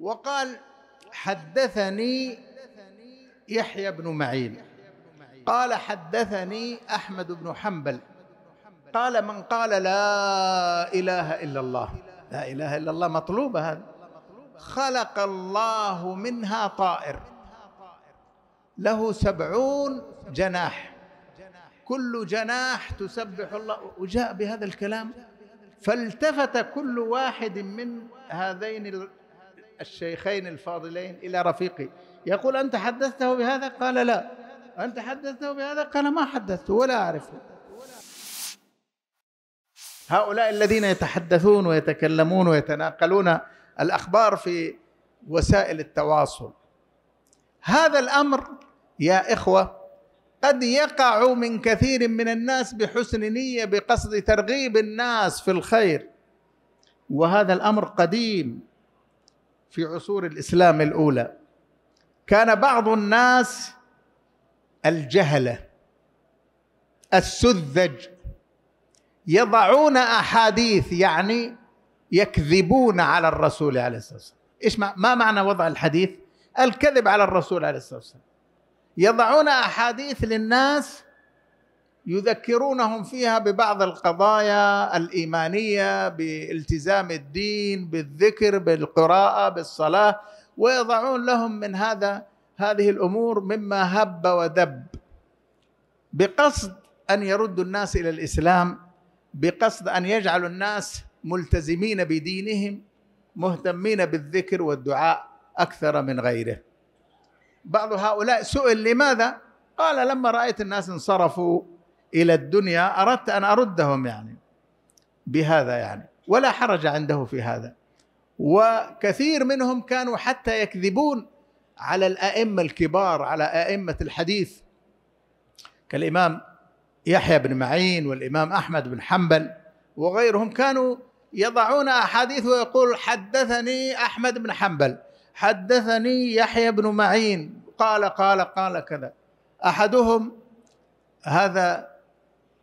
وقال حدثني يحيى بن معين قال حدثني احمد بن حنبل قال من قال لا اله الا الله لا اله الا الله مطلوبه هذا خلق الله منها طائر له سبعون جناح كل جناح تسبح الله وجاء بهذا الكلام فالتفت كل واحد من هذين الشيخين الفاضلين إلى رفيقي يقول أنت حدثته بهذا قال لا أنت حدثته بهذا قال ما حدثته ولا أعرفه هؤلاء الذين يتحدثون ويتكلمون ويتناقلون الأخبار في وسائل التواصل هذا الأمر يا إخوة قد يقع من كثير من الناس بحسن نية بقصد ترغيب الناس في الخير وهذا الأمر قديم في عصور الاسلام الاولى كان بعض الناس الجهله السذج يضعون احاديث يعني يكذبون على الرسول عليه الصلاه والسلام ايش ما معنى وضع الحديث الكذب على الرسول عليه الصلاه والسلام يضعون احاديث للناس يذكرونهم فيها ببعض القضايا الايمانيه بالتزام الدين بالذكر بالقراءه بالصلاه ويضعون لهم من هذا هذه الامور مما هب ودب بقصد ان يردوا الناس الى الاسلام بقصد ان يجعلوا الناس ملتزمين بدينهم مهتمين بالذكر والدعاء اكثر من غيره بعض هؤلاء سئل لماذا قال لما رايت الناس انصرفوا الى الدنيا اردت ان اردهم يعني بهذا يعني ولا حرج عنده في هذا وكثير منهم كانوا حتى يكذبون على الائمه الكبار على ائمه الحديث كالامام يحيى بن معين والامام احمد بن حنبل وغيرهم كانوا يضعون احاديث ويقول حدثني احمد بن حنبل حدثني يحيى بن معين قال قال قال كذا احدهم هذا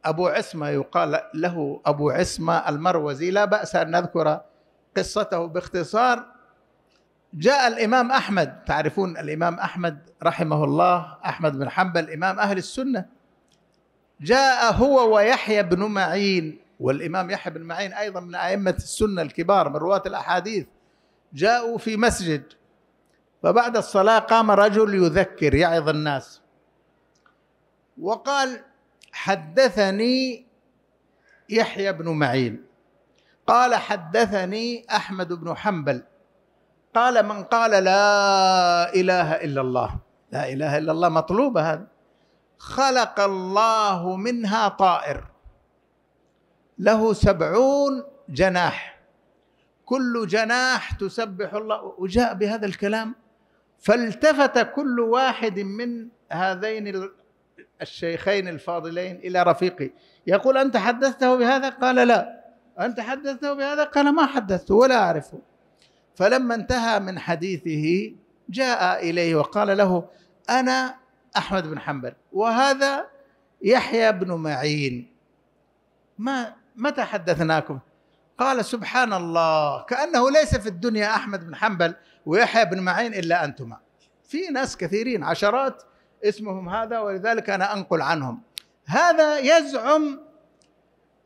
أبو عصمة يقال له أبو عصمة المروزي لا بأس أن نذكر قصته باختصار جاء الإمام أحمد تعرفون الإمام أحمد رحمه الله أحمد بن حنبل إمام أهل السنة جاء هو ويحيى بن معين والإمام يحيى بن معين أيضا من أئمة السنة الكبار من رواة الأحاديث جاءوا في مسجد فبعد الصلاة قام رجل يذكر يعظ الناس وقال حدثني يحيى بن معين قال حدثني احمد بن حنبل قال من قال لا اله الا الله لا اله الا الله مطلوبه هذا خلق الله منها طائر له سبعون جناح كل جناح تسبح الله وجاء بهذا الكلام فالتفت كل واحد من هذين الشيخين الفاضلين إلى رفيقي يقول أنت حدثته بهذا قال لا أنت حدثته بهذا قال ما حدثته ولا أعرفه فلما انتهى من حديثه جاء إليه وقال له أنا أحمد بن حنبل وهذا يحيى بن معين ما متى حدثناكم قال سبحان الله كأنه ليس في الدنيا أحمد بن حنبل ويحيى بن معين إلا أنتما في ناس كثيرين عشرات اسمهم هذا ولذلك انا انقل عنهم هذا يزعم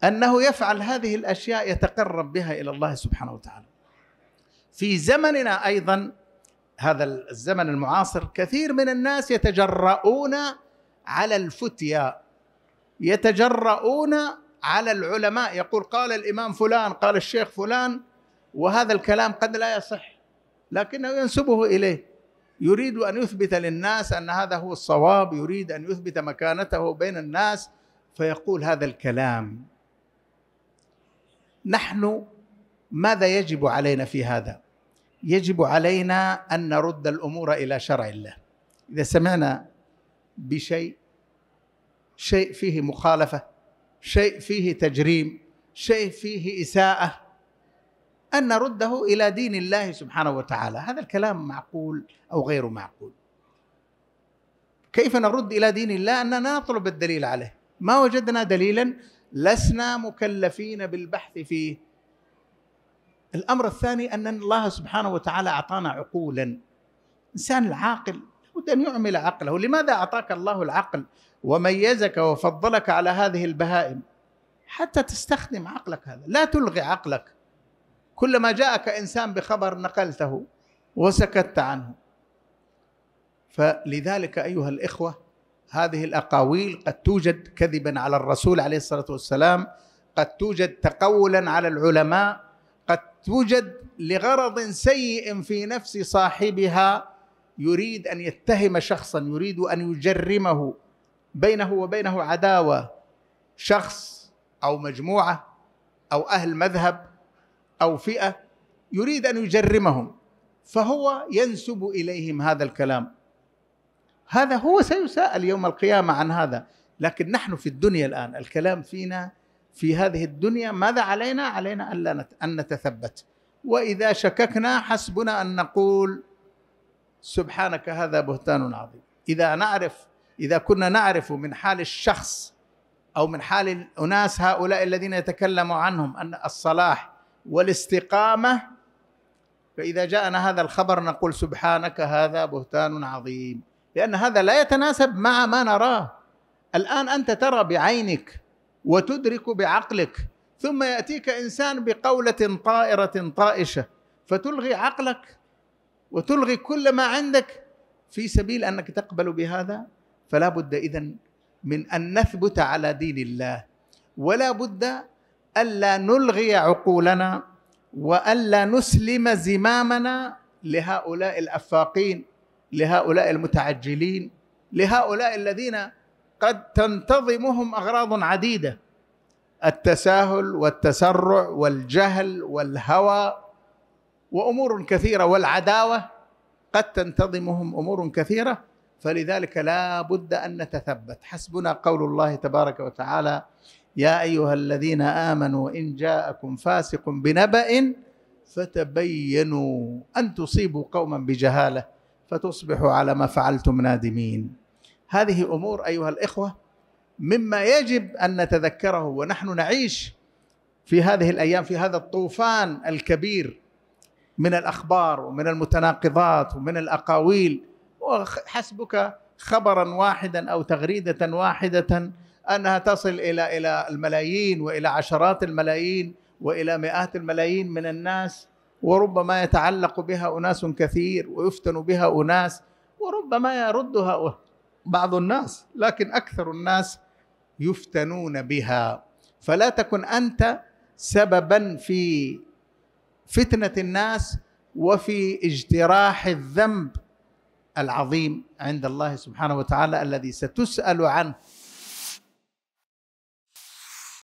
انه يفعل هذه الاشياء يتقرب بها الى الله سبحانه وتعالى في زمننا ايضا هذا الزمن المعاصر كثير من الناس يتجرؤون على الفتيا يتجرؤون على العلماء يقول قال الامام فلان قال الشيخ فلان وهذا الكلام قد لا يصح لكنه ينسبه اليه يريد ان يثبت للناس ان هذا هو الصواب يريد ان يثبت مكانته بين الناس فيقول هذا الكلام نحن ماذا يجب علينا في هذا يجب علينا ان نرد الامور الى شرع الله اذا سمعنا بشيء شيء فيه مخالفه شيء فيه تجريم شيء فيه اساءه أن نرده إلى دين الله سبحانه وتعالى هذا الكلام معقول أو غير معقول كيف نرد إلى دين الله أننا نطلب الدليل عليه ما وجدنا دليلا لسنا مكلفين بالبحث فيه الأمر الثاني أن الله سبحانه وتعالى أعطانا عقولا إنسان العاقل لابد أن يعمل عقله لماذا أعطاك الله العقل وميزك وفضلك على هذه البهائم حتى تستخدم عقلك هذا لا تلغي عقلك كلما جاءك انسان بخبر نقلته وسكت عنه فلذلك ايها الاخوه هذه الاقاويل قد توجد كذبا على الرسول عليه الصلاه والسلام قد توجد تقولا على العلماء قد توجد لغرض سيء في نفس صاحبها يريد ان يتهم شخصا يريد ان يجرمه بينه وبينه عداوه شخص او مجموعه او اهل مذهب او فئه يريد ان يجرمهم فهو ينسب اليهم هذا الكلام هذا هو سيساءل يوم القيامه عن هذا لكن نحن في الدنيا الان الكلام فينا في هذه الدنيا ماذا علينا علينا الا ان نتثبت واذا شككنا حسبنا ان نقول سبحانك هذا بهتان عظيم اذا نعرف اذا كنا نعرف من حال الشخص او من حال الاناس هؤلاء الذين يتكلم عنهم ان الصلاح والاستقامه فاذا جاءنا هذا الخبر نقول سبحانك هذا بهتان عظيم لان هذا لا يتناسب مع ما نراه الان انت ترى بعينك وتدرك بعقلك ثم ياتيك انسان بقوله طائره طائشه فتلغي عقلك وتلغي كل ما عندك في سبيل انك تقبل بهذا فلا بد اذا من ان نثبت على دين الله ولا بد ألا نلغي عقولنا وألا نسلم زمامنا لهؤلاء الأفاقين لهؤلاء المتعجلين لهؤلاء الذين قد تنتظمهم أغراض عديدة التساهل والتسرع والجهل والهوى وأمور كثيرة والعداوة قد تنتظمهم أمور كثيرة فلذلك لا بد أن نتثبت حسبنا قول الله تبارك وتعالى يا ايها الذين امنوا ان جاءكم فاسق بنبأ فتبينوا ان تصيبوا قوما بجهاله فتصبحوا على ما فعلتم نادمين. هذه امور ايها الاخوه مما يجب ان نتذكره ونحن نعيش في هذه الايام في هذا الطوفان الكبير من الاخبار ومن المتناقضات ومن الاقاويل وحسبك خبرا واحدا او تغريده واحده انها تصل الى الى الملايين والى عشرات الملايين والى مئات الملايين من الناس وربما يتعلق بها اناس كثير ويفتن بها اناس وربما يردها بعض الناس لكن اكثر الناس يفتنون بها فلا تكن انت سببا في فتنه الناس وفي اجتراح الذنب العظيم عند الله سبحانه وتعالى الذي ستسال عنه